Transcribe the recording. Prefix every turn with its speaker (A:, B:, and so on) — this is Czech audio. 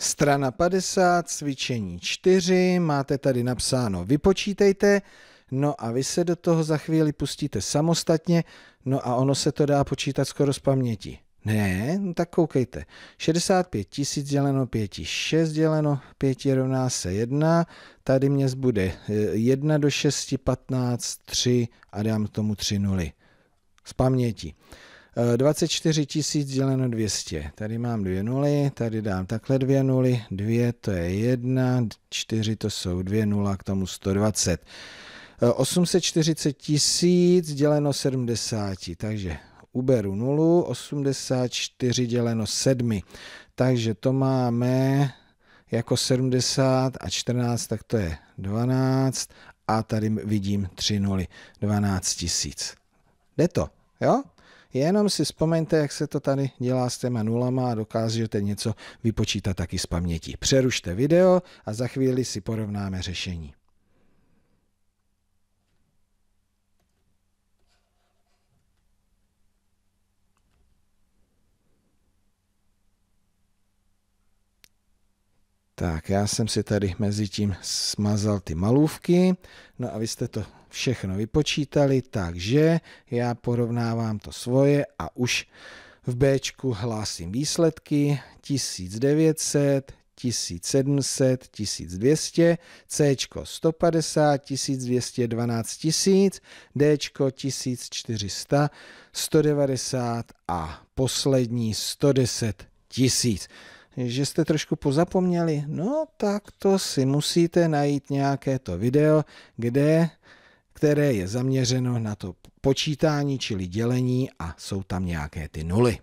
A: Strana 50, cvičení 4, máte tady napsáno vypočítejte, no a vy se do toho za chvíli pustíte samostatně, no a ono se to dá počítat skoro z paměti. Ne, no tak koukejte. 65 tisíc děleno 5, 6 děleno 5 rovná se 1. Tady mě zbude 1 e, do 6, 15, 3 a dám tomu 3 nuly. Z paměti. 24 eh, tisíc děleno 200. Tady mám dvě nuly, tady dám takhle dvě nuly, dvě to je jedna, čtyři to jsou dvě nula, k tomu 120. 840 eh, tisíc děleno 70, takže uberu nulu, 84 děleno 7. Takže to máme jako 70 a 14, tak to je 12 a tady vidím 3 nuly, 12 tisíc. Jde to, jo? Jenom si vzpomeňte, jak se to tady dělá s těma nulama a dokážete něco vypočítat taky z paměti. Přerušte video a za chvíli si porovnáme řešení. Tak, já jsem si tady mezi tím smazal ty malůvky, no a vy jste to všechno vypočítali, takže já porovnávám to svoje a už v B hlásím výsledky 1900, 1700, 1200, C 150, 1212 000, D 1400, 190 a poslední 110 000 že jste trošku pozapomněli, no tak to si musíte najít nějaké to video, kde, které je zaměřeno na to počítání, čili dělení a jsou tam nějaké ty nuly.